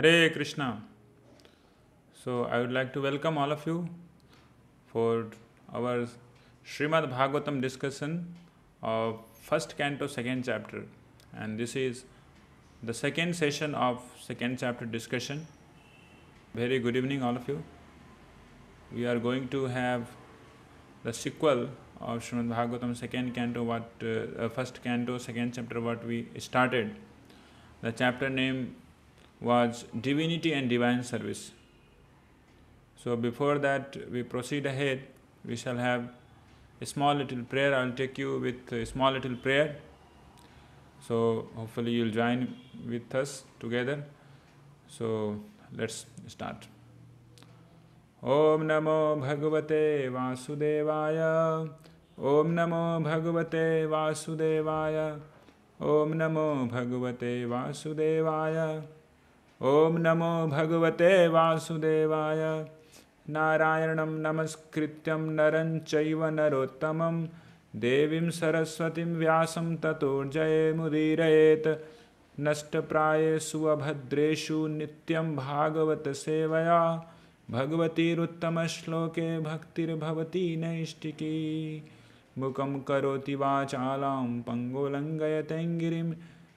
Hare Krishna. So, I would like to welcome all of you for our Srimad Bhagavatam discussion of first canto, second chapter, and this is the second session of second chapter discussion. Very good evening, all of you. We are going to have the sequel of Srimad Bhagavatam, second canto, what uh, first canto, second chapter, what we started. The chapter name was divinity and divine service. So before that we proceed ahead, we shall have a small little prayer. I'll take you with a small little prayer. So hopefully you'll join with us together. So let's start. ॐ नमो भगवते वासुदेवाय ॐ नमो भगवते वासुदेवाय ॐ नमो भगवते वासुदेवाय ओम नमो भगवते वासुदेवाय नारायण नमस्कृत्यं नरं चैव नरोत्तमं देवीं सरस्वतीं व्यासं ततो जयमुदीरयेत् नष्टप्रायेषु अभद्रेषु नित्यं भागवतसेवया भगवतीरुत्तमश्लोके भक्तिर्भवती नैष्टिकी मुखम करोति वाचालां पङ्गोलङ्गयतैङ्गिरिं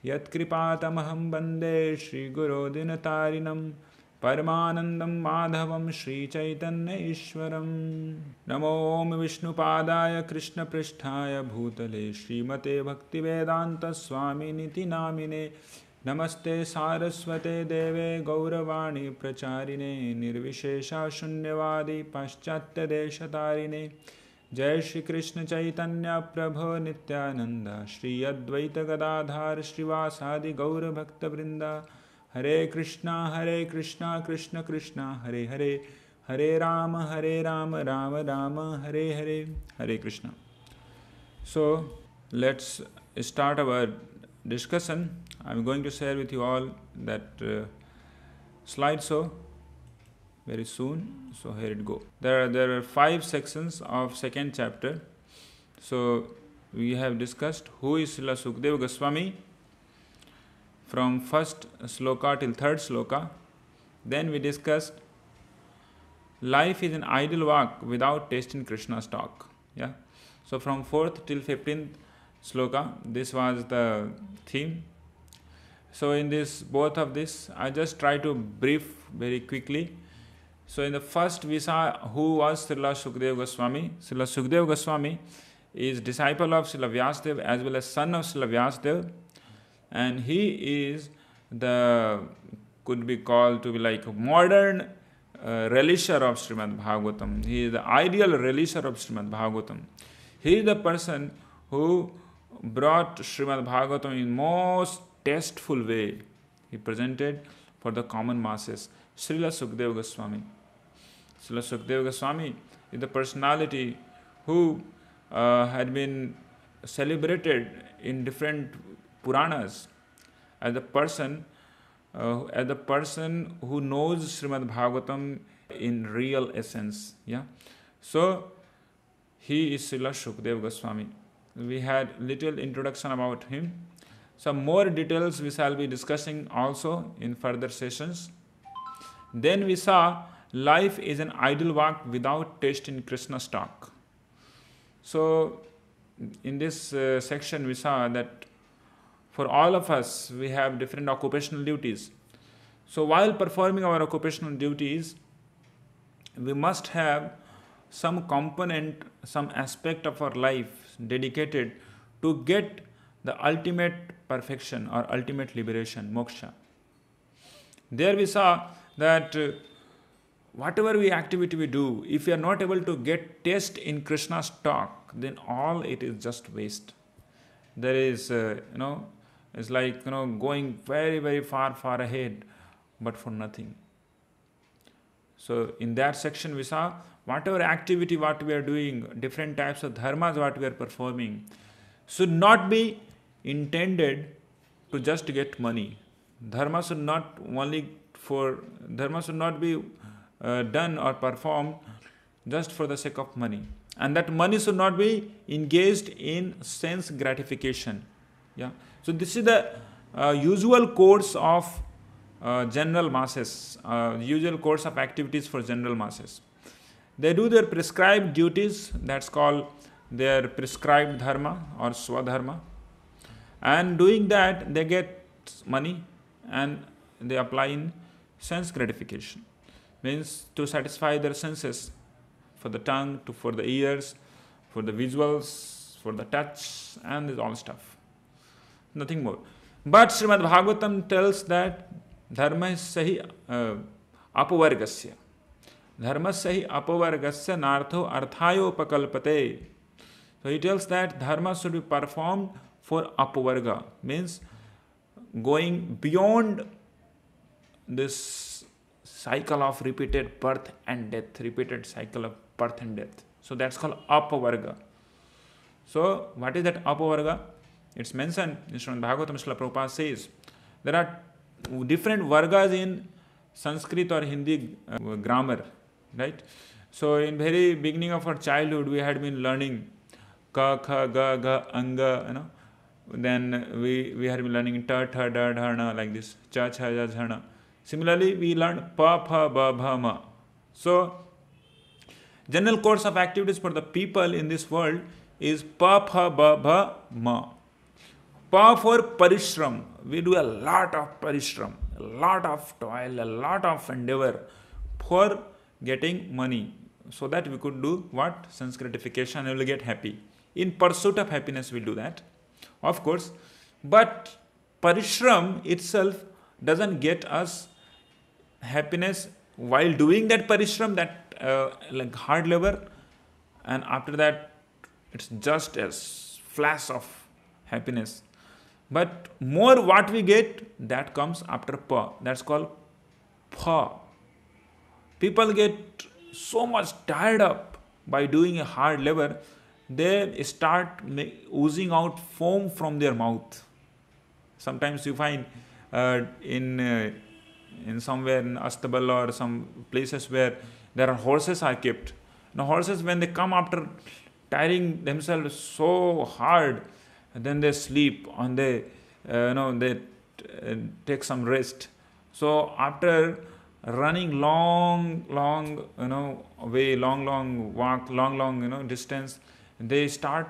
यत्कृपातमहं वन्दे श्रीगुरो दिनतारिणं परमानन्दं माधवं श्रीचैतन्य ईश्वरं नमोऽमि विष्णुपादाय कृष्णपृष्ठाय भूतले श्रीमते भक्तिवेदान्तस्वामिनिति नामिने नमस्ते सारस्वते देवे गौरवाणी प्रचारिणे निर्विशेषाशून्यवादि पाश्चात्यदेशतारिणे जय श्री कृष्ण चैतन्य प्रभो नित्यानंद श्री अद्वैत गदाधार श्रीवासादि गौर भक्त वृंदा Hare Krishna Hare Krishna Krishna Krishna Hare Hare Hare Rama Hare Rama Rama Rama Hare Hare Hare Krishna so let's start our discussion I am going to share with you all that slide so very soon so here it go there are there are five sections of second chapter so we have discussed who is Srila Sukadeva Goswami from first sloka till third sloka then we discussed life is an idle walk without tasting Krishna's talk yeah so from fourth till 15th sloka this was the theme so in this both of this I just try to brief very quickly so in the first we saw who was Srila Sukadeva Goswami. Srila Sukadeva Goswami is disciple of Srila Vyasadeva as well as son of Srila Vyasadeva. And he is the, could be called to be like modern uh, relisher of Srimad Bhagavatam. He is the ideal relisher of Srimad Bhagavatam. He is the person who brought Srimad Bhagavatam in most tasteful way. He presented for the common masses. Srila Sukadeva Goswami. Srila Shukdev Goswami is the personality who uh, had been celebrated in different Puranas as a person uh, as a person who knows Srimad Bhagavatam in real essence. Yeah, so he is Srila Shukdev Goswami. We had little introduction about him. Some more details we shall be discussing also in further sessions. Then we saw life is an idle walk without taste in Krishna's talk. So, in this uh, section, we saw that for all of us, we have different occupational duties. So, while performing our occupational duties, we must have some component, some aspect of our life dedicated to get the ultimate perfection or ultimate liberation, moksha. There we saw that. Uh, whatever we activity we do, if we are not able to get taste in Krishna's talk, then all it is just waste. There is, uh, you know, it's like you know going very very far far ahead, but for nothing. So in that section we saw whatever activity what we are doing, different types of dharmas what we are performing, should not be intended to just get money. Dharma should not only for dharma should not be uh, done or performed just for the sake of money and that money should not be engaged in sense gratification yeah so this is the uh, usual course of uh, general masses uh, usual course of activities for general masses they do their prescribed duties that's called their prescribed dharma or swadharma and doing that they get money and they apply in sense gratification means to satisfy their senses for the tongue, to, for the ears, for the visuals, for the touch, and all stuff. Nothing more. But Srimad Bhagavatam tells that dharma is sahi uh, apavargasya. Dharma sahi apavargasya nartho arthayo pakalpate. So he tells that dharma should be performed for apavarga, means going beyond this cycle of repeated birth and death, repeated cycle of birth and death. So that's called apavarga. So what is that apavarga? It's mentioned in Srimad Bhagavatam Srila Prabhupada says there are different vargas in Sanskrit or Hindi uh, grammar, right? So in very beginning of our childhood we had been learning ka, kha, ga, ga, anga, you know. Then we, we had been learning ta, tha, da, na like this, cha, cha, ja, na. Similarly, we learned pa, pa, ba, bha, ma. So, general course of activities for the people in this world is pa, pa, ba, bha, ma. Pa for parishram. We do a lot of parishram, a lot of toil, a lot of endeavor for getting money so that we could do what? Sense gratification we'll get happy. In pursuit of happiness, we'll do that, of course. But parishram itself doesn't get us happiness while doing that parishram, that uh, like hard labor, and after that, it's just a flash of happiness. But more what we get, that comes after pa. That's called pa. People get so much tired up by doing a hard labor, they start oozing out foam from their mouth. Sometimes you find uh, in uh, in somewhere in Astabal or some places where there are horses are kept. Now horses when they come after tiring themselves so hard, then they sleep and they uh, you know they uh, take some rest. So after running long long you know way long long walk long long you know distance, they start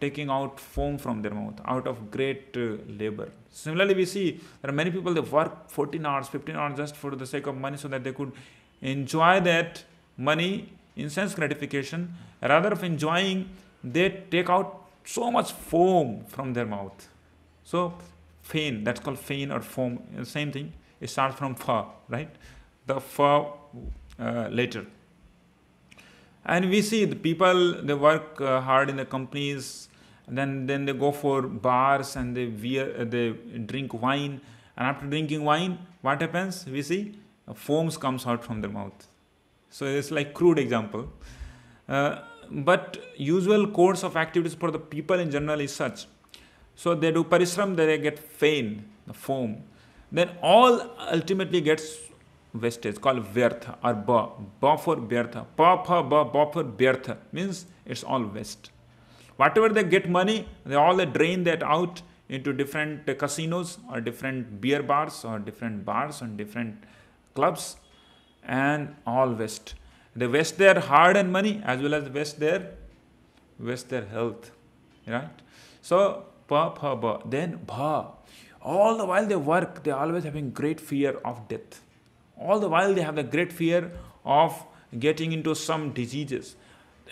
taking out foam from their mouth out of great uh, labor. Similarly, we see there are many people they work 14 hours, 15 hours just for the sake of money so that they could enjoy that money in sense gratification. Rather of enjoying, they take out so much foam from their mouth. So, fain, that's called fain or foam, same thing. It starts from fa, right? The fa uh, later and we see the people they work uh, hard in the companies then then they go for bars and they wear, uh, they drink wine. And after drinking wine, what happens? We see uh, foams comes out from their mouth. So it's like crude example. Uh, but usual course of activities for the people in general is such. So they do parisram. they get fain, the foam. Then all ultimately gets It's called vyartha or ba. Ba for vyartha. Pa, pa, ba, ba for vyartha means it's all waste whatever they get money, they all they drain that out into different casinos or different beer bars or different bars and different clubs and all waste. They waste their hard-earned money as well as waste their waste their health, right? So pa pa ba then ba. All the while they work, they always having great fear of death. All the while they have a great fear of getting into some diseases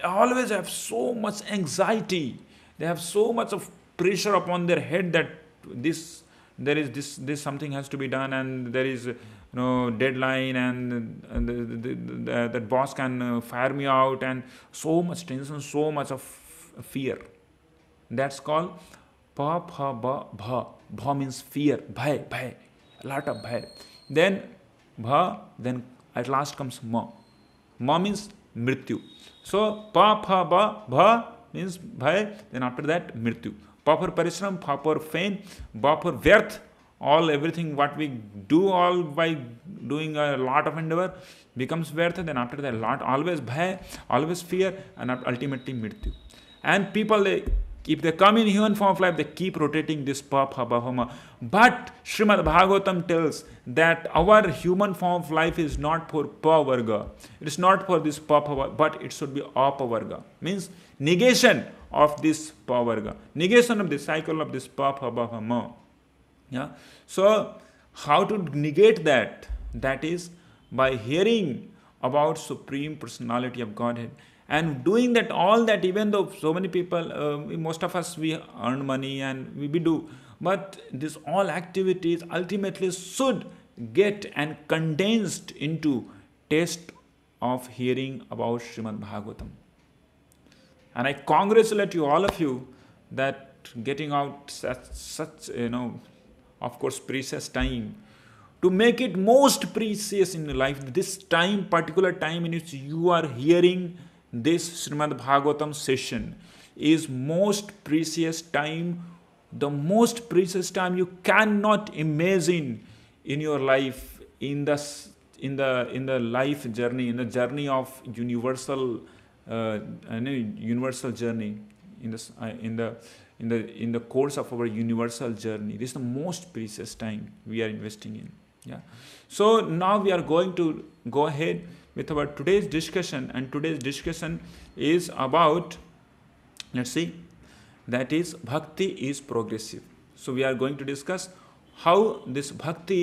always have so much anxiety. They have so much of pressure upon their head that this there is this this something has to be done and there is you know deadline and, and the, the, the, that boss can uh, fire me out and so much tension so much of fear that's called pa pha ba bha bha means fear Bhai, bhai, a lot of bhai. then bha then at last comes ma ma means मृत्यु सो प फ ब भय then after that मृत्यु प for परिश्रम फ for फेन ब फॉर व्यर्थ all everything what we do all by doing a lot of endeavour becomes व्यर्थ then after that lot always भय ऑलवेज फियर एंड अल्टीमेटली मृत्यु and people they If they come in human form of life, they keep rotating this Papa bhavama. But Srimad Bhagavatam tells that our human form of life is not for Pavarga. It is not for this Papa, but it should be Apavarga. Means negation of this Pavarga. Negation of the cycle of this Papa bhavama. Yeah. So how to negate that? That is by hearing about Supreme Personality of Godhead and doing that all that even though so many people uh, most of us we earn money and we, we do but this all activities ultimately should get and condensed into taste of hearing about Srimad Bhagavatam. And I congratulate you all of you that getting out such, such you know, of course, precious time to make it most precious in life. This time, particular time in which you are hearing this Srimad Bhagavatam session is most precious time, the most precious time you cannot imagine in your life, in the in the in the life journey, in the journey of universal, uh, universal journey, in the uh, in the in the in the course of our universal journey. This is the most precious time we are investing in. Yeah. So now we are going to go ahead with our today's discussion and today's discussion is about let's see that is bhakti is progressive so we are going to discuss how this bhakti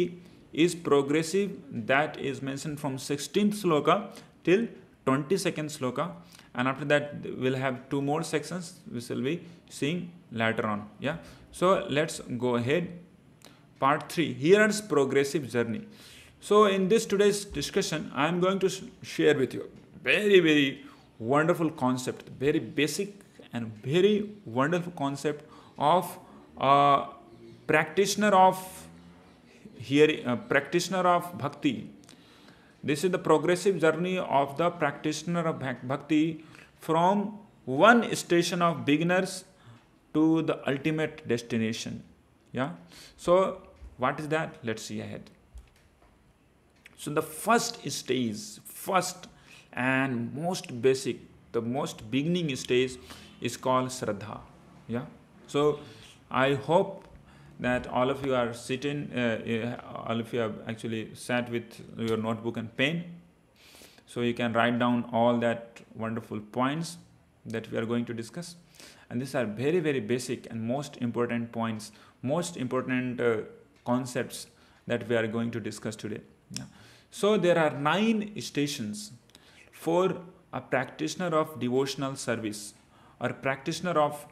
is progressive that is mentioned from 16th sloka till 22nd sloka and after that we'll have two more sections we shall be seeing later on yeah so let's go ahead part 3 here is progressive journey so in this today's discussion, I am going to share with you very very wonderful concept, very basic and very wonderful concept of a uh, practitioner of hearing, uh, practitioner of bhakti. This is the progressive journey of the practitioner of bhakti from one station of beginners to the ultimate destination. Yeah. So what is that? Let's see ahead. So the first stage, first and most basic, the most beginning stage is called Shraddha. Yeah. So I hope that all of you are sitting, uh, uh, all of you have actually sat with your notebook and pen. So you can write down all that wonderful points that we are going to discuss. And these are very, very basic and most important points, most important uh, concepts that we are going to discuss today. Yeah. So there are nine stations for a practitioner of devotional service or practitioner of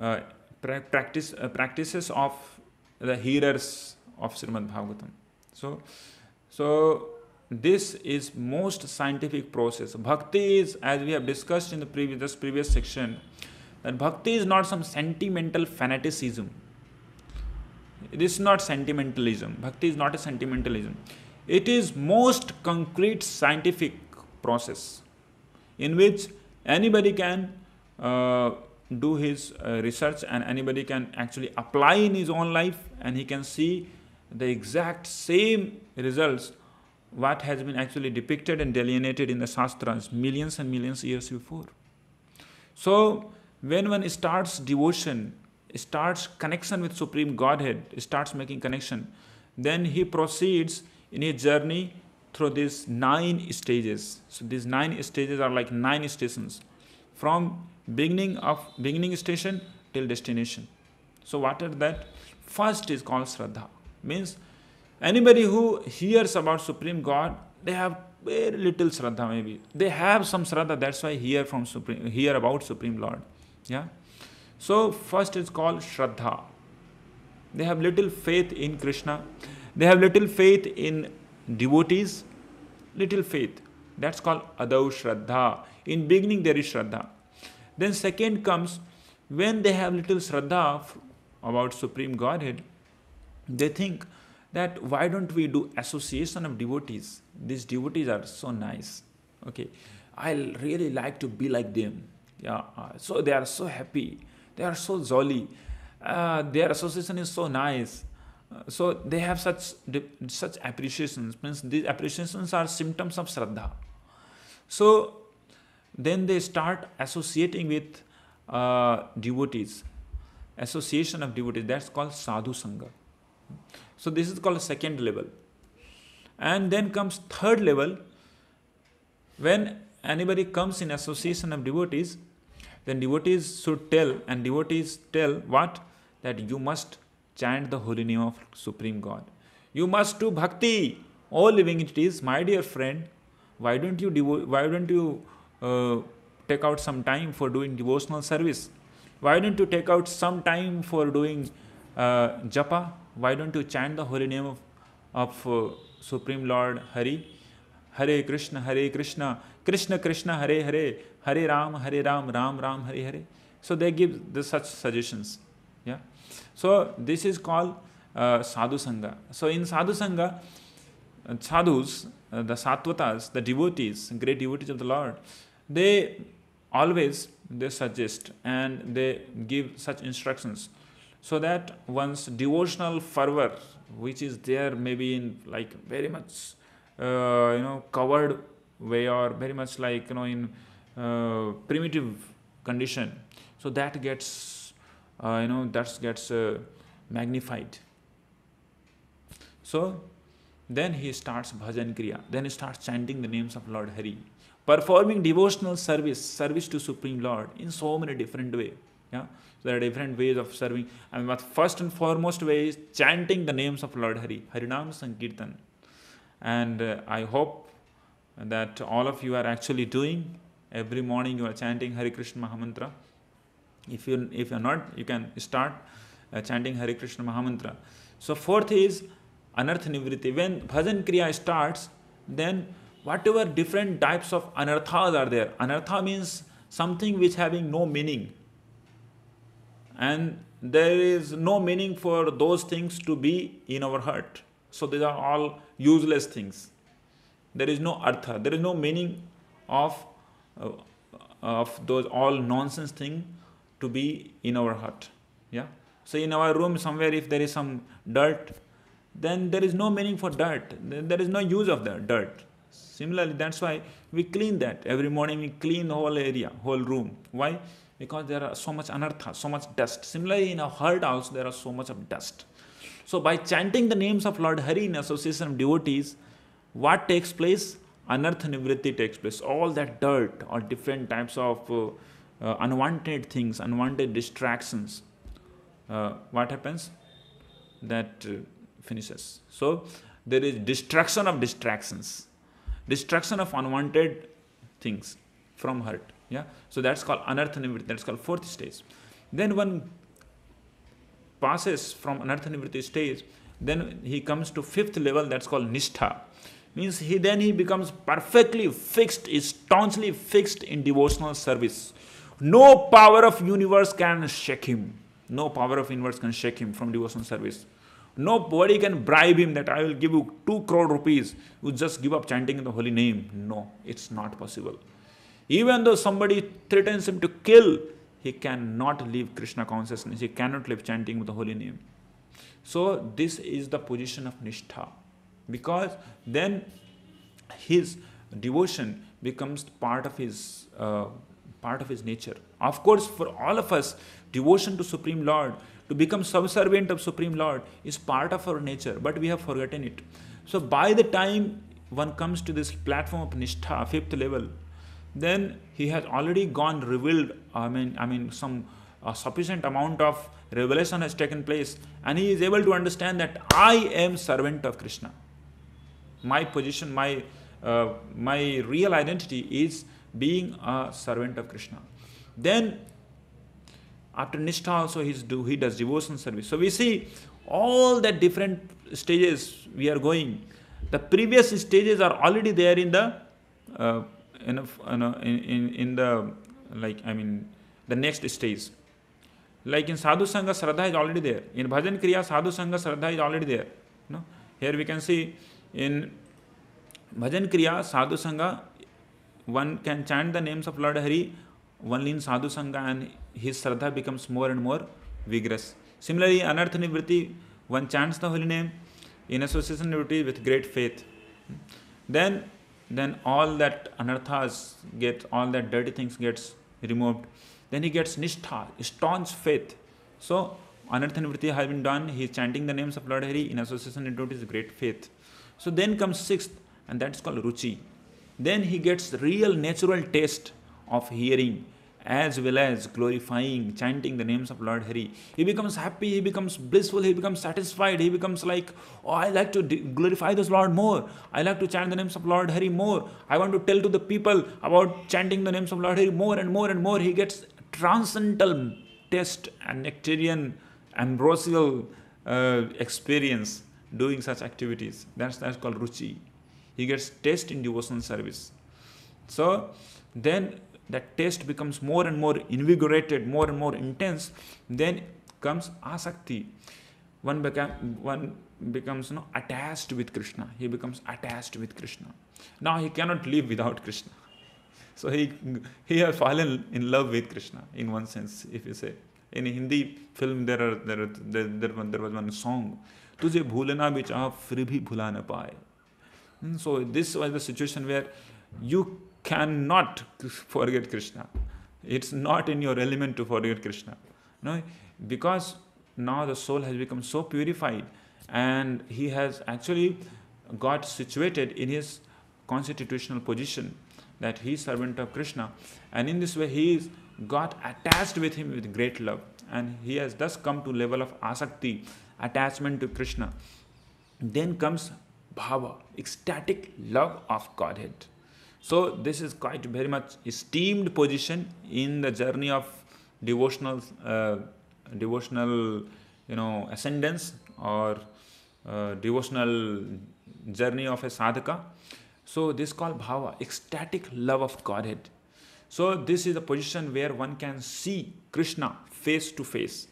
uh, pra- practice uh, practices of the hearers of Srimad Bhagavatam. So, so this is most scientific process. Bhakti is, as we have discussed in the previous previous section, that bhakti is not some sentimental fanaticism. This is not sentimentalism. Bhakti is not a sentimentalism. It is most concrete scientific process in which anybody can uh, do his uh, research and anybody can actually apply in his own life and he can see the exact same results what has been actually depicted and delineated in the Shastras millions and millions years before. So when one starts devotion, starts connection with Supreme Godhead, starts making connection, then he proceeds in his journey through these nine stages. So these nine stages are like nine stations from beginning of beginning station till destination. So what are that? First is called Shraddha. Means anybody who hears about Supreme God, they have very little Shraddha maybe. They have some Shraddha, that's why hear from Supreme hear about Supreme Lord. Yeah. So first is called Shraddha. They have little faith in Krishna. They have little faith in devotees, little faith. That's called Adav Shraddha. In beginning there is Shraddha. Then second comes when they have little Shraddha about Supreme Godhead, they think that why don't we do association of devotees? These devotees are so nice. Okay, I'll really like to be like them. Yeah, uh, so they are so happy. They are so jolly. Uh, their association is so nice so they have such such appreciations means these appreciations are symptoms of shraddha so then they start associating with uh, devotees association of devotees that's called sadhu sangha so this is called second level and then comes third level when anybody comes in association of devotees then devotees should tell and devotees tell what that you must chant the holy name of Supreme God. You must do bhakti, all living entities. My dear friend, why don't you devo- why don't you uh, take out some time for doing devotional service? Why don't you take out some time for doing uh, japa? Why don't you chant the holy name of, of uh, Supreme Lord Hari? Hari Krishna, Hari Krishna, Krishna Krishna, Hari Hare Hari Rama Ram, Ram, Ram Ram, Hari Hari. So they give such suggestions. So this is called uh, sadhu sangha. So in sadhu sangha, uh, sadhus, uh, the sattvatas, the devotees, great devotees of the Lord, they always they suggest and they give such instructions so that one's devotional fervor, which is there maybe in like very much uh, you know covered way or very much like you know in uh, primitive condition, so that gets uh, you know that gets uh, magnified so then he starts bhajan kriya then he starts chanting the names of lord hari performing devotional service service to supreme lord in so many different ways yeah so there are different ways of serving I mean, but first and foremost way is chanting the names of lord hari harinam sankirtan and uh, i hope that all of you are actually doing every morning you are chanting hari krishna mahamantra if you if you're not you can start uh, chanting hari krishna mahamantra so fourth is anarth nivritti when bhajan kriya starts then whatever different types of anarthas are there anartha means something which having no meaning and there is no meaning for those things to be in our heart so these are all useless things there is no artha there is no meaning of uh, of those all nonsense things to be in our hut yeah so in our room somewhere if there is some dirt then there is no meaning for dirt there is no use of the dirt similarly that's why we clean that every morning we clean the whole area whole room why because there are so much anartha so much dust similarly in our heart also there are so much of dust so by chanting the names of lord hari in association of devotees what takes place anartha nivritti takes place all that dirt or different types of uh, uh, unwanted things, unwanted distractions, uh, what happens? That uh, finishes. So there is destruction of distractions, destruction of unwanted things from hurt. Yeah. So that's called anartha That's called fourth stage. Then one passes from anartha stage, then he comes to fifth level. That's called nishta. Means he then he becomes perfectly fixed, is staunchly fixed in devotional service no power of universe can shake him. No power of universe can shake him from devotional service. Nobody can bribe him that I will give you 2 crore rupees. You just give up chanting the holy name. No, it's not possible. Even though somebody threatens him to kill, he cannot leave Krishna consciousness. He cannot leave chanting with the holy name. So this is the position of Nishtha. Because then his devotion becomes part of his uh, part of his nature. Of course, for all of us, devotion to Supreme Lord, to become subservient of Supreme Lord, is part of our nature, but we have forgotten it. So, by the time one comes to this platform of Nishtha, fifth level, then he has already gone revealed. I mean, I mean, some sufficient amount of revelation has taken place, and he is able to understand that I am servant of Krishna. My position, my uh, my real identity is being a servant of Krishna. Then after Nishtha also he's do, he does devotion service. So we see all the different stages we are going. The previous stages are already there in the uh, in, a, in, in the like I mean the next stage. Like in Sadhu Sangha, is already there. In Bhajan Kriya, Sadhu Sangha, is already there. No? Here we can see in Bhajan Kriya, Sadhu Sangha, one can chant the names of Lord Hari only in sadhu sangha and his shraddha becomes more and more vigorous. Similarly, anartha nivritti, one chants the holy name in association nivritti with great faith. Then, then all that anarthas get, all that dirty things gets removed. Then he gets nishtha, staunch faith. So, anartha nivritti has been done. He is chanting the names of Lord Hari in association nivritti with great faith. So then comes sixth, and that's called ruchi then he gets real natural taste of hearing as well as glorifying, chanting the names of Lord Hari. He becomes happy, he becomes blissful, he becomes satisfied, he becomes like, oh, I like to glorify this Lord more. I like to chant the names of Lord Hari more. I want to tell to the people about chanting the names of Lord Hari more and more and more. He gets transcendental taste and nectarian, ambrosial uh, experience doing such activities. That's, that's called ruchi he gets taste in devotional service. So then that taste becomes more and more invigorated, more and more intense. Then comes asakti. One, become, one becomes you know, attached with Krishna. He becomes attached with Krishna. Now he cannot live without Krishna. So he he has fallen in love with Krishna in one sense, if you say. In Hindi film, there are there there, there, there was one song, तुझे भूलना भी चाह फिर भी भुला न पाए Hmm, so this was the situation where you cannot forget Krishna. It's not in your element to forget Krishna. No, because now the soul has become so purified and he has actually got situated in his constitutional position that he is servant of Krishna and in this way he is got attached with him with great love and he has thus come to level of asakti attachment to Krishna then comes bhava, ecstatic love of Godhead. So this is quite very much esteemed position in the journey of devotional, uh, devotional, you know, ascendance or uh, devotional journey of a sadhaka. So this called bhava, ecstatic love of Godhead. So this is a position where one can see Krishna face to face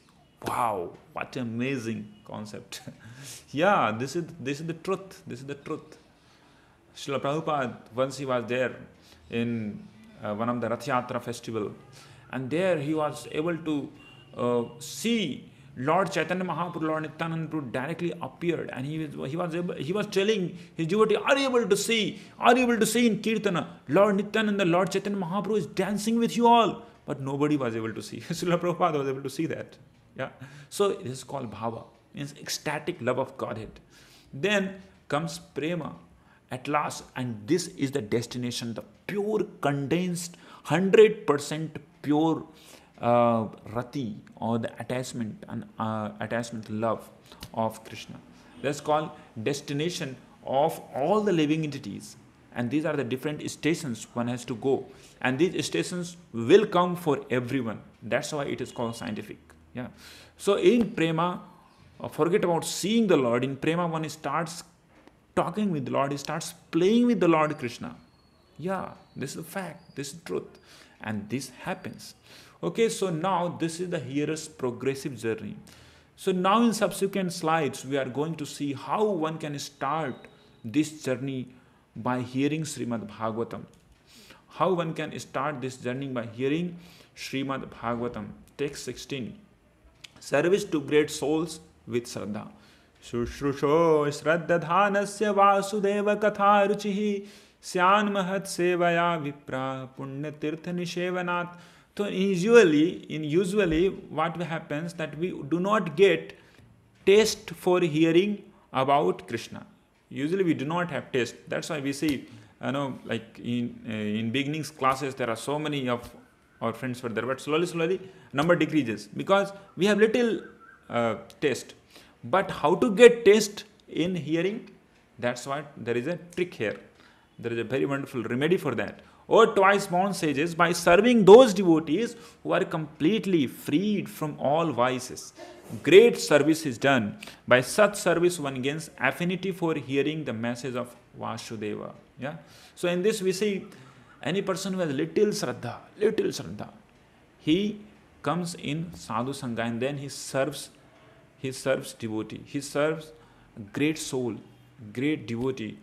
wow what amazing concept yeah this is this is the truth this is the truth Srila Prabhupada once he was there in uh, one of the Rath festival and there he was able to uh, see Lord Chaitanya Mahaprabhu, Lord Nityananda Prabhu directly appeared and he was, he was able, he was telling his devotee, are you able to see, are you able to see in Kirtana, Lord Nityananda, Lord Chaitanya Mahaprabhu is dancing with you all. But nobody was able to see. Srila Prabhupada was able to see that. Yeah. So it is called bhava, means ecstatic love of Godhead. Then comes prema at last, and this is the destination, the pure, condensed, 100% pure uh, rati or the attachment and uh, attachment love of Krishna. That's called destination of all the living entities and these are the different stations one has to go and these stations will come for everyone that's why it is called scientific yeah. So in prema, uh, forget about seeing the Lord. In prema, one starts talking with the Lord. He starts playing with the Lord Krishna. Yeah, this is a fact. This is truth, and this happens. Okay, so now this is the hearer's progressive journey. So now in subsequent slides, we are going to see how one can start this journey by hearing Srimad Bhagavatam. How one can start this journey by hearing Srimad Bhagavatam, text 16. Service to great souls with श्रद्धा शुश्रूषो श्रद्धान से Vasudev Syan रुचि श्यान महत सेवया विप्रा पुण्य usually in usually what happens that we do not get taste for hearing about krishna usually we do not have taste that's why we see you know like in uh, in beginnings classes there are so many of our friends were there, but slowly, slowly number decreases because we have little uh, But how to get test in hearing? That's why there is a trick here. There is a very wonderful remedy for that. Or oh, twice born sages by serving those devotees who are completely freed from all vices. Great service is done. By such service, one gains affinity for hearing the message of Vasudeva. Yeah. So in this we see any person who has little Shraddha, little Shraddha, he comes in Sadhu Sangha and then he serves, he serves devotee, he serves great soul, great devotee,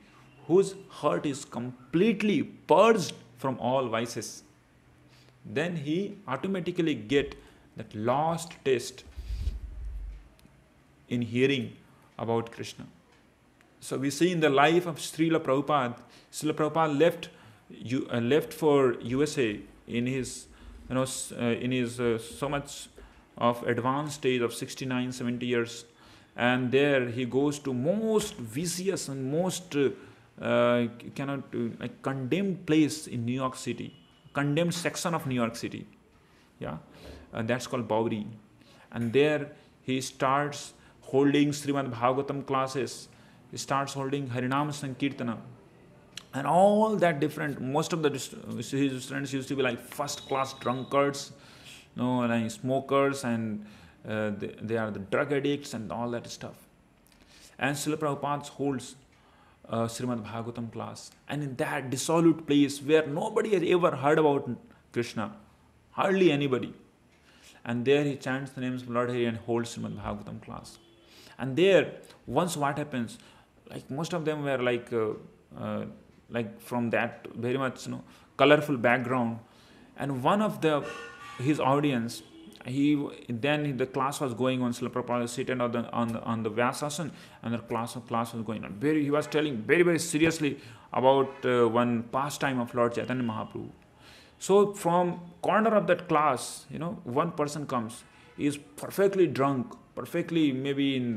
whose heart is completely purged from all vices. Then he automatically get that lost taste in hearing about Krishna. So we see in the life of Srila Prabhupada, Srila Prabhupada left you uh, left for USA in his you know uh, in his uh, so much of advanced age of 69 70 years and there he goes to most vicious and most uh, cannot uh, like condemned place in New York City condemned section of New York City yeah that's called Bowery and there he starts holding Srimad Bhagavatam classes he starts holding Harinam Sankirtana and all that different most of the his students used to be like first class drunkards you know like smokers and uh, they, they, are the drug addicts and all that stuff and Srila Prabhupada holds uh, Srimad Bhagavatam class and in that dissolute place where nobody has ever heard about Krishna hardly anybody and there he chants the names of Lord Hari and holds Srimad Bhagavatam class and there once what happens like most of them were like uh, uh, like from that very much you know colorful background and one of the his audience he then the class was going on Srila Prabhupada seated on the on the, on the Vyasasana and the class of class was going on very he was telling very very seriously about uh, one pastime of Lord Chaitanya Mahaprabhu so from corner of that class you know one person comes he is perfectly drunk perfectly maybe in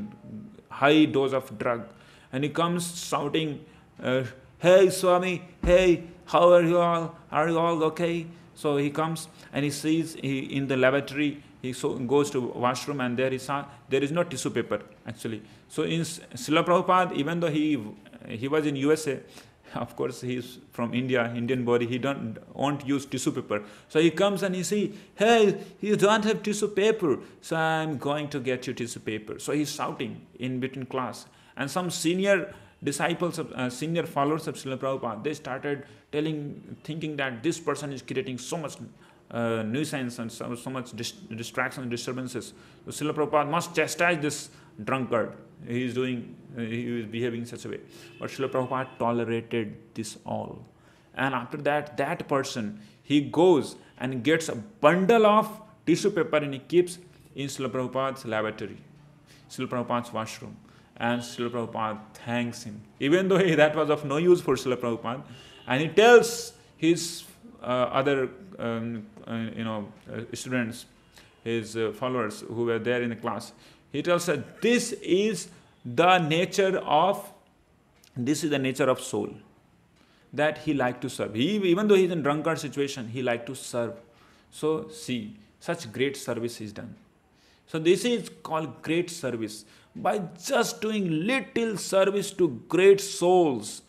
high dose of drug and he comes shouting uh, Hey, Swami, hey, how are you all? Are you all okay? So he comes and he sees he, in the lavatory, he so, goes to washroom and there is, there is no tissue paper actually. So in Srila Prabhupada, even though he, he was in USA, of course he is from India, Indian body, he don't won't use tissue paper. So he comes and he see, hey, you don't have tissue paper, so I'm going to get you tissue paper. So he's shouting in between class. And some senior disciples of uh, senior followers of Srila Prabhupada, they started telling, thinking that this person is creating so much uh, nuisance and so, so much dis- distractions and disturbances. So Srila Prabhupada must chastise this drunkard. He is doing, uh, he is behaving such a way. But Srila Prabhupada tolerated this all. And after that, that person, he goes and gets a bundle of tissue paper and he keeps in Srila Prabhupada's lavatory, Srila Prabhupada's washroom and Srila Prabhupada thanks him. Even though he, that was of no use for Srila Prabhupada, and he tells his uh, other um, uh, you know uh, students, his uh, followers who were there in the class, he tells that this is the nature of this is the nature of soul that he liked to serve. He, even though he's in drunkard situation, he liked to serve. So see, such great service is done. So this is called great service by just doing little service to great souls,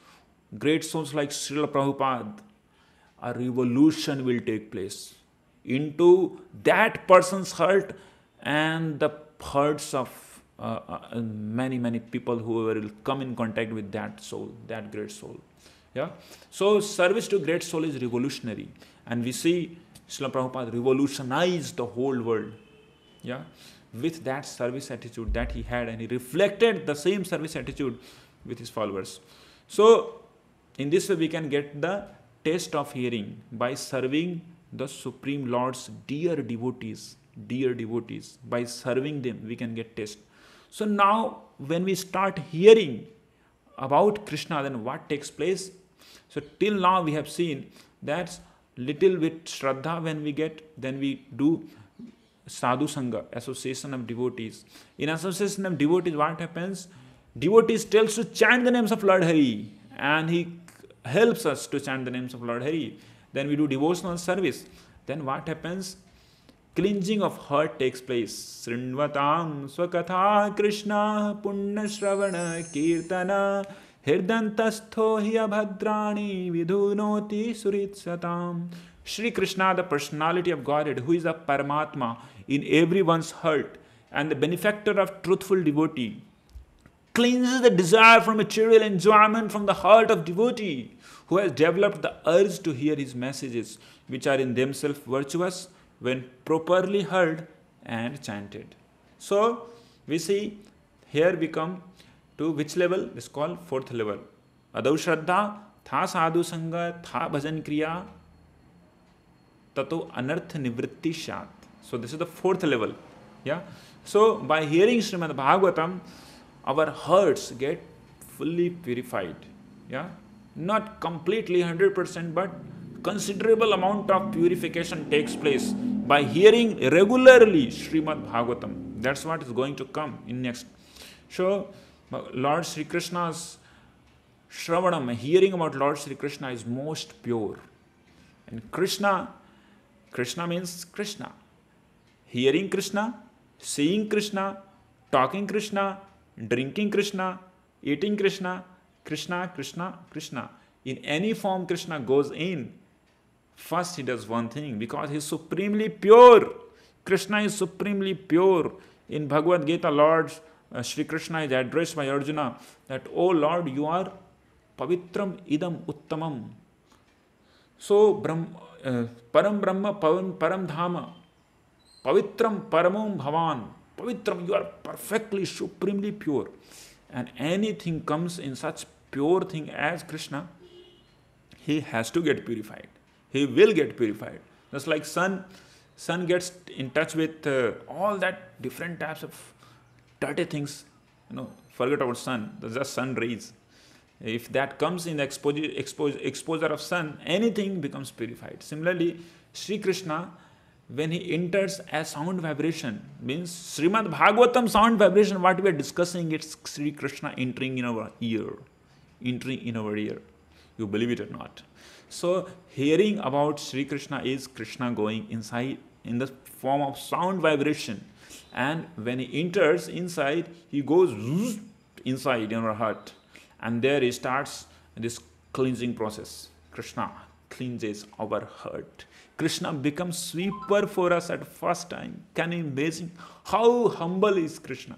great souls like Srila Prabhupada, a revolution will take place into that person's heart and the hearts of uh, uh, many, many people who will come in contact with that soul, that great soul. Yeah. So service to great soul is revolutionary. And we see Srila Prabhupada revolutionized the whole world. Yeah with that service attitude that he had and he reflected the same service attitude with his followers. So, in this way, we can get the taste of hearing by serving the Supreme Lord's dear devotees, dear devotees. By serving them, we can get taste. So, now when we start hearing about Krishna, then what takes place? So, till now, we have seen that little bit Shraddha when we get, then we do साधु संघ association of devotees in association of devotees what happens devotees tells to chant the names of Lord Hari and he helps us to chant the names of Lord Hari then we do devotional service then what happens cleansing of heart takes place शृण्वताम स्वकथा कृष्ण पुण्य श्रवण कीर्तन हृदंतस्थो ही अभद्राणी विधुनोति सुरित सताम Shri Krishna the personality of God who is a परमात्मा in everyone's heart, and the benefactor of truthful devotee cleanses the desire for material enjoyment from the heart of devotee who has developed the urge to hear his messages, which are in themselves virtuous when properly heard and chanted. So, we see here we come to which level? It's called fourth level. Adau Shraddha, Tha Sadhu Sangha, Tha Bhajan Kriya, Tato Anarth Nivritti Shat. So this is the fourth level. Yeah. So by hearing Srimad Bhagavatam, our hearts get fully purified. Yeah. Not completely 100%, but considerable amount of purification takes place by hearing regularly Srimad Bhagavatam. That's what is going to come in next. So Lord Sri Krishna's Shravanam, hearing about Lord Sri Krishna is most pure. And Krishna, Krishna means Krishna. Hearing Krishna seeing Krishna talking Krishna drinking Krishna eating Krishna Krishna Krishna Krishna in any form Krishna goes in first he does one thing because he supremely pure Krishna is supremely pure in Bhagavad Gita Lord Shri Krishna is address my Arjuna that O Lord you are पवित्रम इदम उत्तम सो ब्रह्म परम ब्रह्म पवन परम धाम Pavitram Paramum Bhavan. Pavitram, you are perfectly, supremely pure. And anything comes in such pure thing as Krishna, he has to get purified. He will get purified. Just like sun, sun gets in touch with uh, all that different types of dirty things. You know, forget about sun. there's just sun rays. If that comes in the exposure, exposure, exposure of sun, anything becomes purified. Similarly, Sri Krishna when he enters a sound vibration means Srimad Bhagavatam sound vibration what we are discussing it's Sri Krishna entering in our ear entering in our ear you believe it or not so hearing about Sri Krishna is Krishna going inside in the form of sound vibration and when he enters inside he goes inside in our heart and there he starts this cleansing process Krishna cleanses our heart Krishna becomes sweeper for us at first time. Can you imagine how humble is Krishna?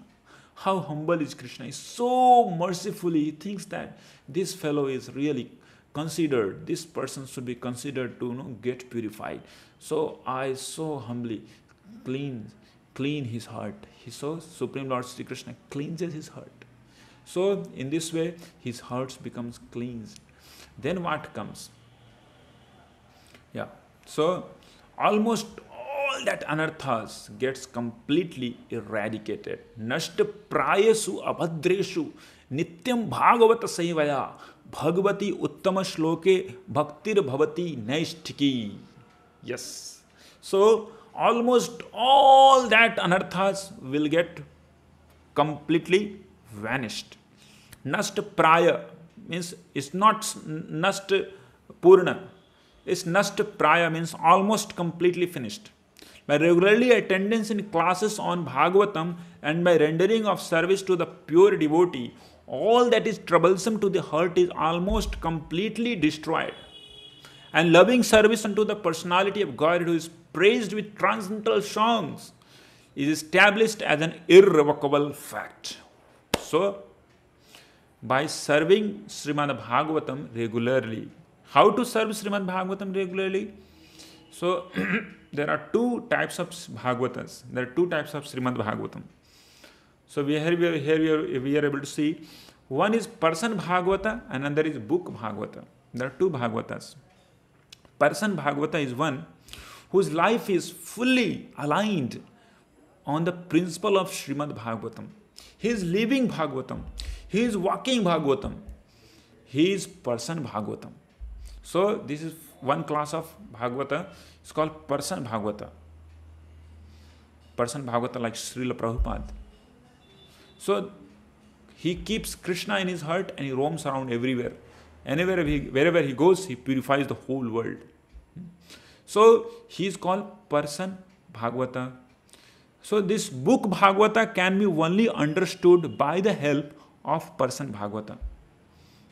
How humble is Krishna? He's so mercifully he thinks that this fellow is really considered. This person should be considered to you know, get purified. So I so humbly clean clean his heart. He so Supreme Lord Sri Krishna cleanses his heart. So in this way his heart becomes cleansed. Then what comes? Yeah. So almost all that anarthas gets completely eradicated. Nashta prayasu abhadreshu nityam bhagavata saivaya bhagavati uttama shloke bhaktir bhavati naishthiki. Yes. So, almost all that anarthas will get completely vanished Nashta praya means it's not nashta purna is nast praya means almost completely finished. By regularly attendance in classes on Bhagavatam and by rendering of service to the pure devotee, all that is troublesome to the heart is almost completely destroyed. And loving service unto the personality of God, who is praised with transcendental songs, is established as an irrevocable fact. So, by serving Srimad Bhagavatam regularly, how to serve Srimad Bhagavatam regularly? So, there are two types of Bhagavatas. There are two types of Srimad Bhagavatam. So, we here we are, here we are, we are able to see one is person Bhagavata and another is book Bhagavata. There are two Bhagavatas. Person Bhagavata is one whose life is fully aligned on the principle of Srimad Bhagavatam. He is living Bhagavatam. He is walking Bhagavatam. He is person Bhagavatam. So this is one class of Bhagavata. It's called person Bhagavata. Person Bhagavata like Srila Prabhupada. So he keeps Krishna in his heart and he roams around everywhere. Anywhere he, wherever he goes, he purifies the whole world. So he is called person Bhagavata. So this book Bhagavata can be only understood by the help of person Bhagavata.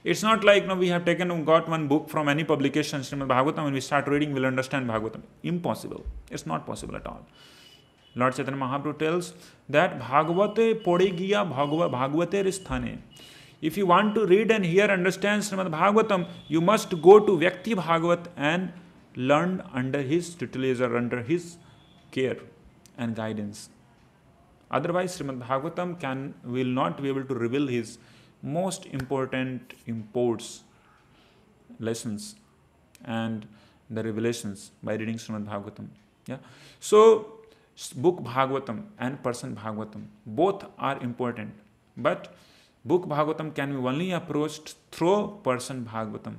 It's not like no, we have taken got one book from any publication, Srimad Bhagavatam, and we start reading, we'll understand Bhagavatam. Impossible. It's not possible at all. Lord Chaitanya Mahaprabhu tells that Bhagavate Podegiya Bhagava Bhagavate Risthane. If you want to read and hear, understand Srimad Bhagavatam, you must go to Vyakti Bhagavat and learn under his tutelage or under his care and guidance. Otherwise, Srimad Bhagavatam can, will not be able to reveal his most important imports lessons and the revelations by reading Srimad Bhagavatam. Yeah. So book Bhagavatam and person Bhagavatam both are important, but book Bhagavatam can be only approached through person Bhagavatam.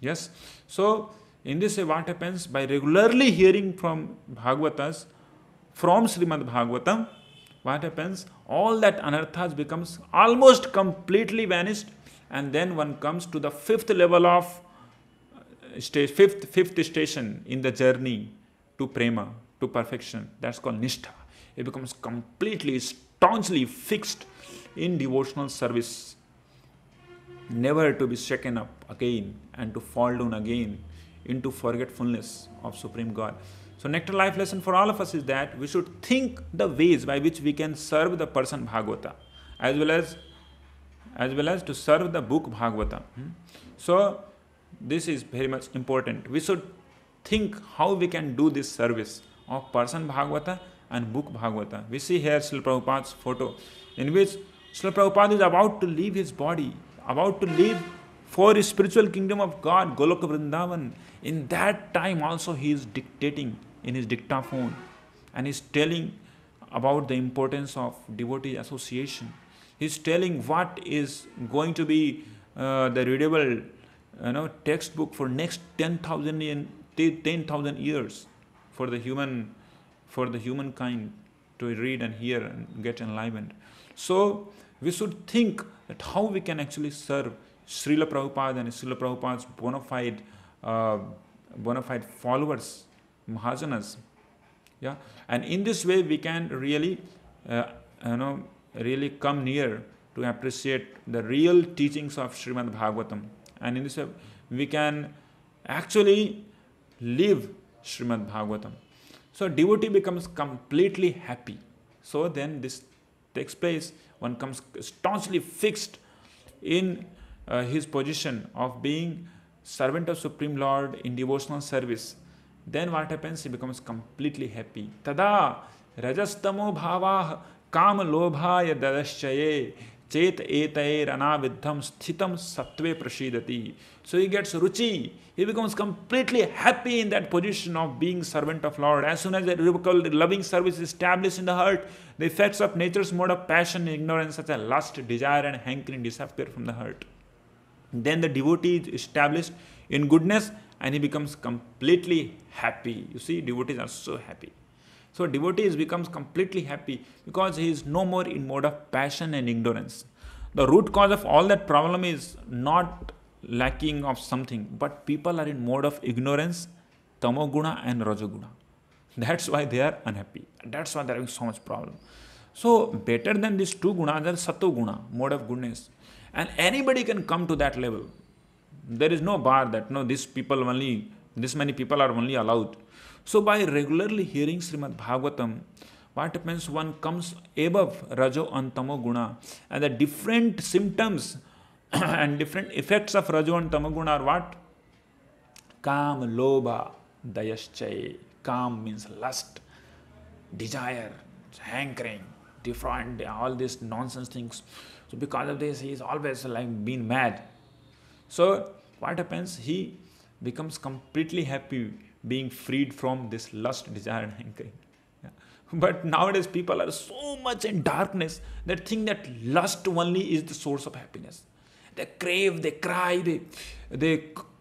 Yes. So in this way, what happens by regularly hearing from Bhagavatas from Srimad Bhagavatam, what happens? All that anarthas becomes almost completely vanished and then one comes to the fifth level of uh, stage, fifth, fifth station in the journey to prema, to perfection. That's called nishtha. It becomes completely, staunchly fixed in devotional service. Never to be shaken up again and to fall down again into forgetfulness of Supreme God. So nectar life lesson for all of us is that we should think the ways by which we can serve the person Bhagavata as well as as well as to serve the book Bhagavata. Hmm? So this is very much important. We should think how we can do this service of person Bhagavata and book Bhagavata. We see here Srila Prabhupada's photo in which Srila Prabhupada is about to leave his body, about to leave for spiritual kingdom of God, Goloka Vrindavan. In that time also he is dictating in his dictaphone and he's telling about the importance of devotee association. He's telling what is going to be uh, the readable you know, textbook for next 10,000 10, years for the human for the humankind to read and hear and get enlivened. So we should think that how we can actually serve Srila Prabhupada and Srila Prabhupada's bona fide, uh, bona fide followers Mahajanas. Yeah, and in this way we can really, uh, you know, really come near to appreciate the real teachings of Srimad Bhagavatam, and in this way we can actually live Srimad Bhagavatam. So devotee becomes completely happy. So then this takes place. One comes staunchly fixed in uh, his position of being servant of Supreme Lord in devotional service then what happens? He becomes completely happy. Tada rajastamo bhava kam lobhaya dadashchaye chet etaye ranavidham sthitam sattve prasidati. So he gets ruchi. He becomes completely happy in that position of being servant of Lord. As soon as the loving service is established in the heart, the effects of nature's mode of passion, ignorance, such as lust, desire, and hankering disappear from the heart. Then the devotee is established in goodness and he becomes completely happy. You see, devotees are so happy. So devotees becomes completely happy because he is no more in mode of passion and ignorance. The root cause of all that problem is not lacking of something, but people are in mode of ignorance, tamoguna and rajoguna. That's why they are unhappy. That's why they are having so much problem. So better than these two gunas are sattva guna, mode of goodness. And anybody can come to that level there is no bar that no these people only this many people are only allowed so by regularly hearing srimad bhagavatam what happens one comes above rajo and tamo guna and the different symptoms and different effects of rajo and tamo guna are what kam loba dayaschay kam means lust desire hankering different all these nonsense things so because of this he is always like being mad so what happens he becomes completely happy being freed from this lust desire and hankering yeah. but nowadays people are so much in darkness that think that lust only is the source of happiness they crave they cry they they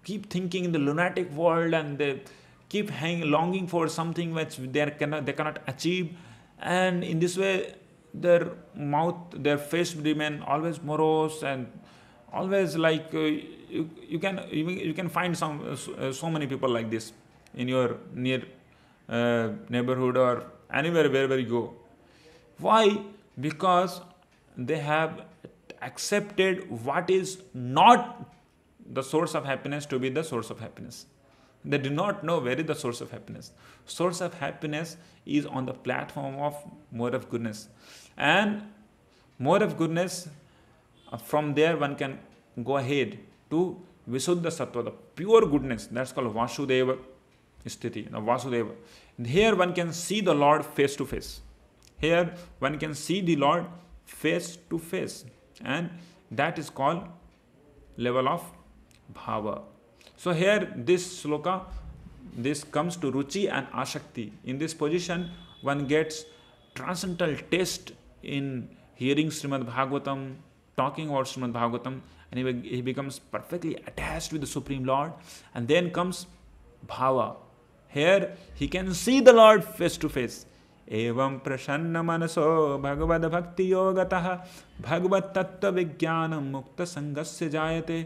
keep thinking in the lunatic world and they keep hang, longing for something which they cannot they cannot achieve and in this way their mouth their face remain always morose and always like uh, you, you can you, can find some uh, so, uh, so many people like this in your near uh, neighborhood or anywhere wherever you go why because they have accepted what is not the source of happiness to be the source of happiness they do not know where is the source of happiness source of happiness is on the platform of more of goodness and more of goodness uh, from there one can go ahead to Visuddha Sattva, the pure goodness. That's called Vasudeva Sthiti. Now, Vasudeva. here one can see the Lord face to face. Here one can see the Lord face to face. And that is called level of bhava. So here this sloka, this comes to ruchi and ashakti. In this position, one gets transcendental taste in hearing Srimad Bhagavatam, talking about Srimad Bhagavatam, and he, he becomes perfectly attached with the Supreme Lord. And then comes bhava. Here he can see the Lord face to face. एवं प्रसन्न मनसो भगवद भक्ति योगतः भगवत तत्व विज्ञान मुक्त संगस्य जायते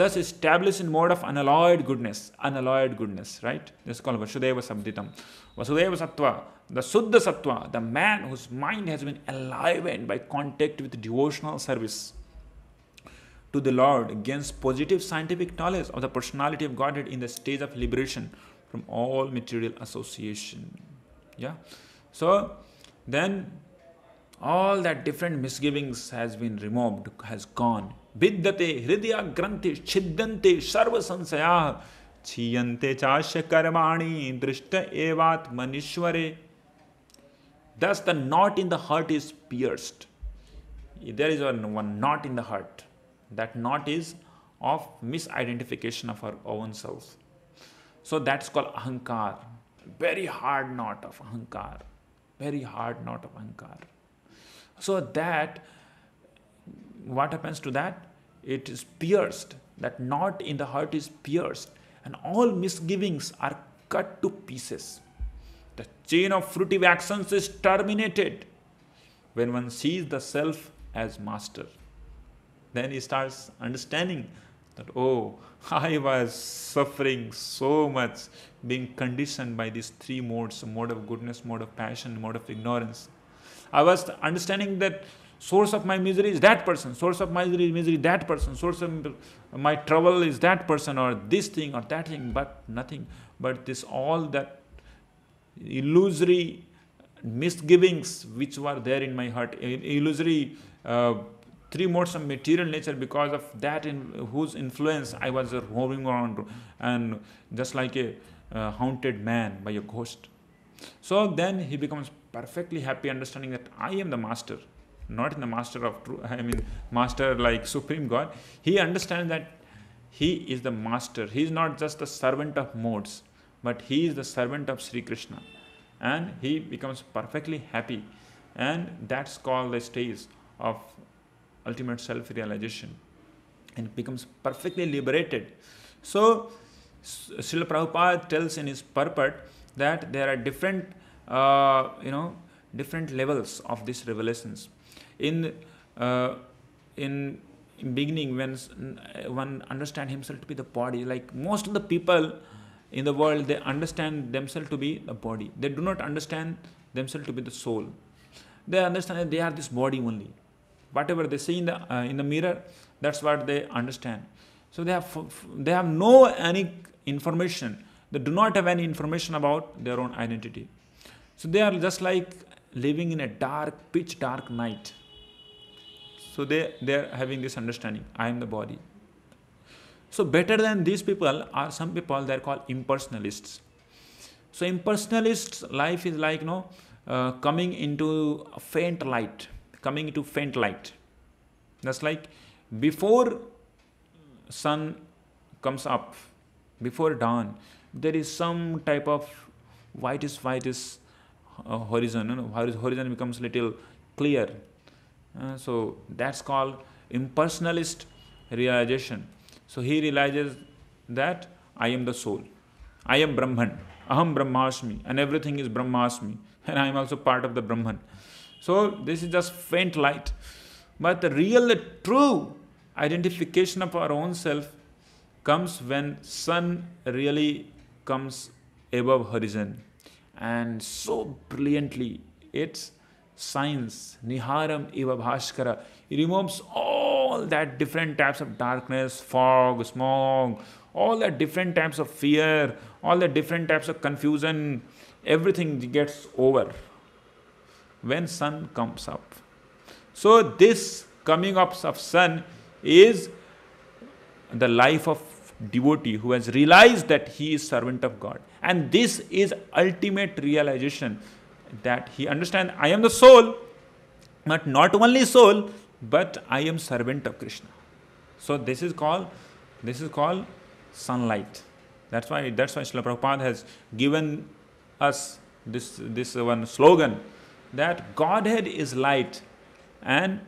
thus establish in mode of unalloyed goodness unalloyed goodness right this call Vasudeva शब्दितम वसुदेव सत्व द शुद्ध सत्व the man whose mind has been enlivened by contact with devotional service to the Lord gains positive scientific knowledge of the personality of Godhead in the stage of liberation from all material association. Yeah. So then all that different misgivings has been removed, has gone. Vidyate hridya granti chiddante sarva sansaya chiyante chasya karmani drishta evat manishware. Thus the knot in the heart is pierced. There is one knot in the heart that knot is of misidentification of our own self. So that's called ahankar. Very hard knot of ahankar. Very hard knot of ahankar. So that, what happens to that? It is pierced. That knot in the heart is pierced. And all misgivings are cut to pieces. The chain of fruitive actions is terminated when one sees the self as master then he starts understanding that, oh, I was suffering so much being conditioned by these three modes mode of goodness, mode of passion, mode of ignorance. I was understanding that source of my misery is that person, source of my misery, misery that person, source of my trouble is that person or this thing or that thing, but nothing. But this all that illusory misgivings which were there in my heart, illusory uh, three modes of material nature because of that in whose influence I was roaming around and just like a haunted man by a ghost. So then he becomes perfectly happy understanding that I am the master, not in the master of true, I mean, master like supreme God. He understands that he is the master. He is not just the servant of modes, but he is the servant of Sri Krishna. And he becomes perfectly happy. And that's called the stage of ultimate self realization and becomes perfectly liberated. So, Srila Prabhupada tells in his purport that there are different, uh, you know, different levels of these revelations. In uh, in beginning, when one understand himself to be the body, like most of the people in the world, they understand themselves to be the body. They do not understand themselves to be the soul. They understand that they are this body only whatever they see in the uh, in the mirror that's what they understand so they have they have no any information they do not have any information about their own identity so they are just like living in a dark pitch dark night so they they are having this understanding i am the body so better than these people are some people they're called impersonalists so impersonalists life is like you know uh, coming into a faint light coming into faint light. That's like before sun comes up, before dawn, there is some type of whitish whitish uh, horizon. You know, horizon becomes little clear. Uh, so that's called impersonalist realization. So he realizes that I am the soul. I am Brahman. Aham Brahmasmi. And everything is Brahmasmi. And I am also part of the Brahman. So this is just faint light. But the real, the true identification of our own self comes when sun really comes above horizon and so brilliantly its shines niharam eva bhaskara it removes all that different types of darkness fog smog all the different types of fear all the different types of confusion everything gets over when sun comes up. So this coming up of sun is the life of devotee who has realized that he is servant of God. And this is ultimate realization that he understands I am the soul, but not only soul, but I am servant of Krishna. So this is called this is called sunlight. That's why that's why Srila Prabhupada has given us this this one slogan that Godhead is light and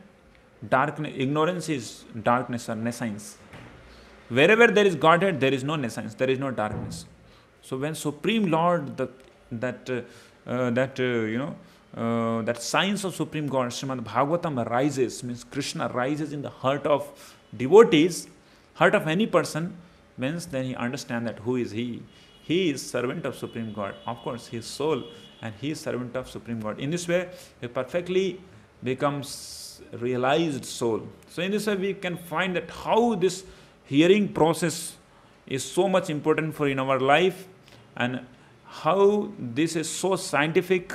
darkness, ignorance is darkness or nescience. Wherever there is Godhead, there is no nescience, there is no darkness. So when Supreme Lord, the, that, uh, that uh, you know, uh, that science of Supreme God, Srimad Bhagavatam rises, means Krishna rises in the heart of devotees, heart of any person, means then he understands that who is he. He is servant of Supreme God. Of course, his soul and he is servant of Supreme God. In this way, he perfectly becomes realized soul. So in this way, we can find that how this hearing process is so much important for in our life and how this is so scientific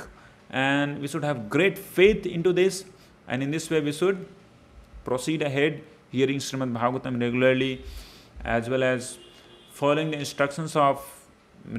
and we should have great faith into this and in this way we should proceed ahead hearing Srimad Bhagavatam regularly as well as following the instructions of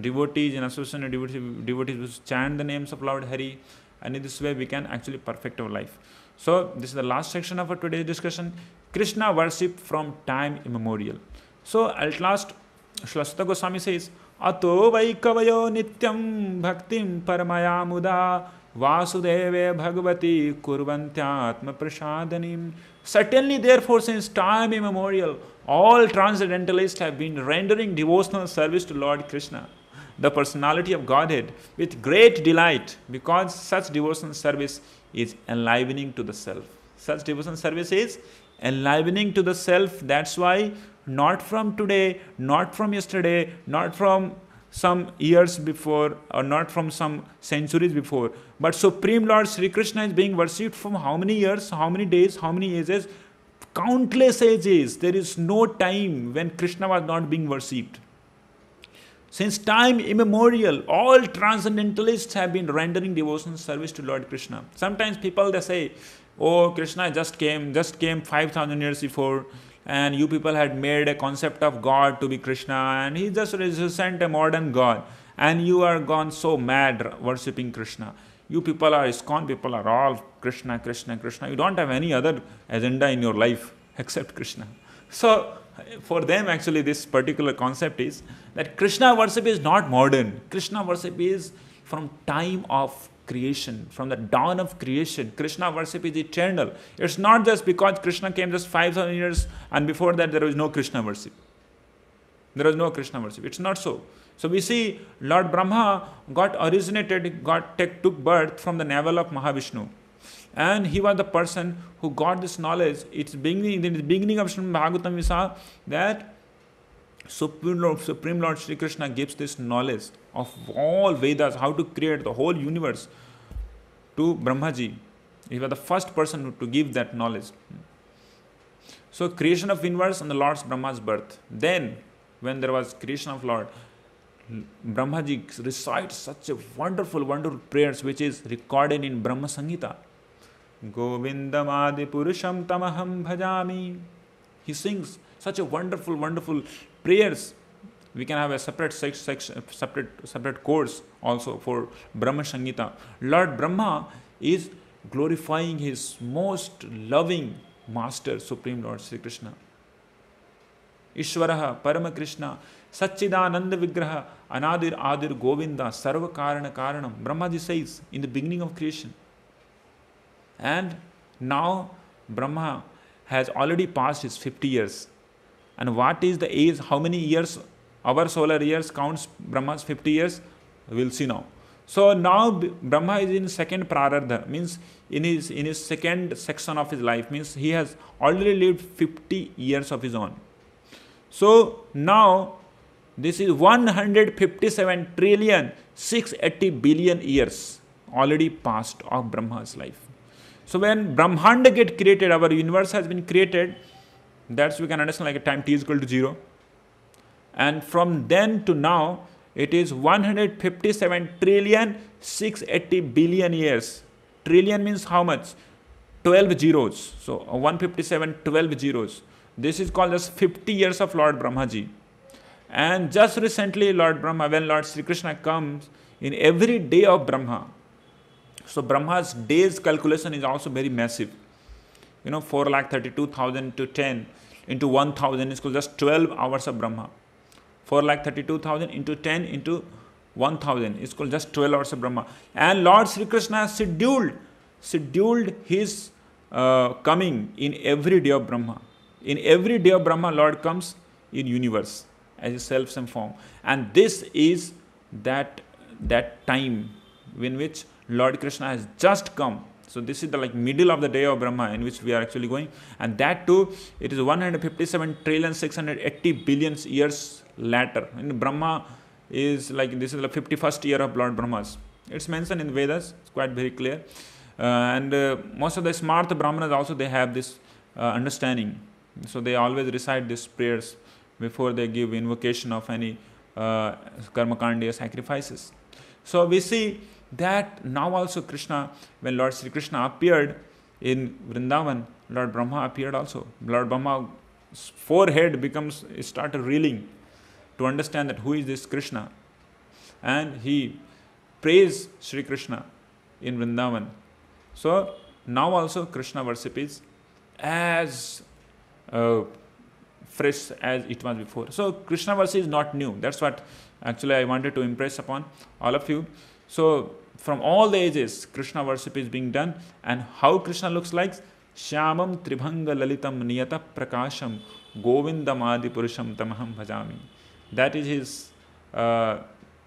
devotees in association with devotees, devotees who chant the names of Lord Hari and in this way we can actually perfect our life. So this is the last section of our today's discussion. Krishna worship from time immemorial. So at last Shlasta Goswami says, Ato Vaikavayo Nityam Bhaktim Paramaya Muda वासुदेवे भगवती कुर्वन्त्यात्मप्रसादनीम् Certainly, therefore, since time immemorial, all transcendentalists have been rendering devotional service to Lord Krishna, the personality of Godhead, with great delight because such devotional service is enlivening to the self. Such devotional service is enlivening to the self. That's why not from today, not from yesterday, not from some years before or not from some centuries before. But Supreme Lord Sri Krishna is being worshipped from how many years, how many days, how many ages? Countless ages. There is no time when Krishna was not being worshipped. Since time immemorial, all transcendentalists have been rendering devotional service to Lord Krishna. Sometimes people they say, Oh, Krishna just came, just came 5,000 years before and you people had made a concept of God to be Krishna and he just a modern God and you are gone so mad worshipping Krishna. You people are scorn people are all Krishna, Krishna, Krishna. You don't have any other agenda in your life except Krishna. So for them actually this particular concept is that Krishna worship is not modern. Krishna worship is from time of creation, from the dawn of creation. Krishna worship is eternal. It's not just because Krishna came just 5,000 years and before that there was no Krishna worship. There was no Krishna worship. It's not so. So we see Lord Brahma got originated, got take, took birth from the navel of Mahavishnu. And he was the person who got this knowledge. It's beginning in the beginning of Srimad Bhagavatam we saw that Supreme Lord, Supreme Lord Sri Krishna gives this knowledge of all Vedas, how to create the whole universe to Brahmaji. He was the first person to give that knowledge. So creation of universe and the Lord's Brahma's birth. Then, when there was creation of Lord, Brahmaji recites such a wonderful, wonderful prayers which is recorded in Brahma Sangita. Govindamadipurusham tamaham bhajami. He sings such a wonderful, wonderful prayers we can have a separate sex, separate separate course also for brahma sangita lord brahma is glorifying his most loving master supreme lord sri krishna ishwara param krishna sachidananda vigraha anadir adir govinda sarva karana karanam Brahmaji says in the beginning of creation and now brahma has already passed his 50 years and what is the age how many years our solar years counts brahma's 50 years we'll see now so now brahma is in second prarardha means in his in his second section of his life means he has already lived 50 years of his own so now this is 157 trillion 680 billion years already passed of brahma's life so when brahmanda get created our universe has been created that's we can understand like a time t is equal to 0. And from then to now, it is 157 trillion 680 billion years. Trillion means how much? 12 zeros. So uh, 157 12 zeros. This is called as 50 years of Lord Brahmaji. And just recently, Lord Brahma, when Lord Sri Krishna comes in every day of Brahma, so Brahma's days calculation is also very massive you know 4 lakh 32000 to 10 into 1000 is just 12 hours of brahma 4 lakh 32000 into 10 into 1000 is called just 12 hours of brahma and lord sri krishna has scheduled scheduled his uh, coming in every day of brahma in every day of brahma lord comes in universe as a self same form and this is that that time in which lord krishna has just come so this is the like middle of the day of Brahma in which we are actually going, and that too it is 157 trillion 680 billion years later. And Brahma is like this is the 51st year of Lord Brahma's. It's mentioned in Vedas. It's quite very clear, uh, and uh, most of the smart Brahmanas also they have this uh, understanding. So they always recite these prayers before they give invocation of any uh, karmakandya sacrifices. So we see that now also Krishna, when Lord Sri Krishna appeared in Vrindavan, Lord Brahma appeared also. Lord Brahma's forehead becomes started reeling to understand that who is this Krishna. And he praised Sri Krishna in Vrindavan. So now also Krishna worship is as uh, fresh as it was before. So Krishna worship is not new. That's what actually I wanted to impress upon all of you. So from all the ages Krishna worship is being done and how Krishna looks like Shyamam Tribhanga Lalitam Niyata Prakasham Govindam Adi Purusham Tamaham Bhajami that is his uh,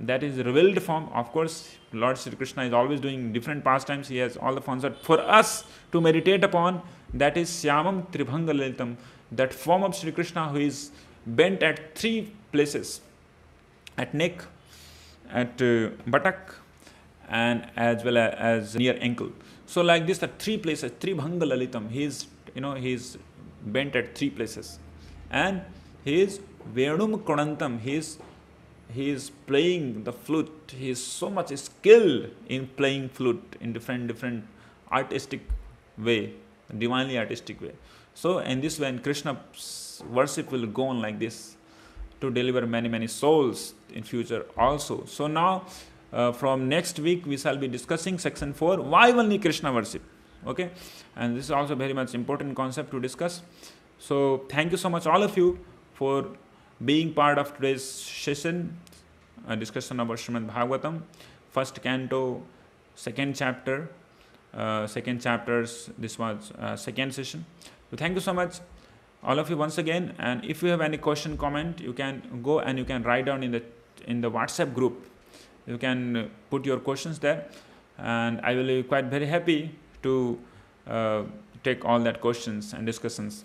that is revealed form of course Lord Sri Krishna is always doing different pastimes he has all the forms but for us to meditate upon that is Shyamam Tribhanga Lalitam that form of Sri Krishna who is bent at three places at neck at uh, buttock and as well as near ankle. So like this, the three places, three Bhanga Lalitam, he is, you know, he is bent at three places. And he is Venum Kronantam, he is, he is playing the flute, he is so much skilled in playing flute in different, different artistic way, divinely artistic way. So in this way, Krishna's worship will go on like this to deliver many, many souls in future also. So now, uh, from next week we shall be discussing section 4 why only krishna worship okay and this is also very much important concept to discuss so thank you so much all of you for being part of today's session uh, discussion about Srimad Bhagavatam first canto second chapter uh, second chapters this was uh, second session so thank you so much all of you once again and if you have any question comment you can go and you can write down in the in the whatsapp group you can put your questions there and I will be quite very happy to uh, take all that questions and discussions.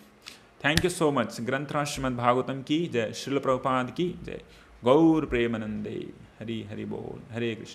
Thank you so much. Granthra Srimad Bhagavatam ki jai, Srila Prabhupada ki jai, Gaur Premanande, Hari Hari Bol, Hari Krishna.